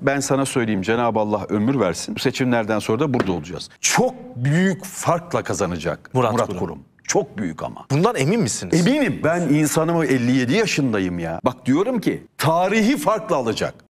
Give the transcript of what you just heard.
Ben sana söyleyeyim Cenab-ı Allah ömür versin. Bu seçimlerden sonra da burada olacağız. Çok büyük farkla kazanacak Murat, Murat Kurum. Kurum. Çok büyük ama. Bundan emin misiniz? Eminim. Ben insanımı 57 yaşındayım ya. Bak diyorum ki tarihi farklı alacak.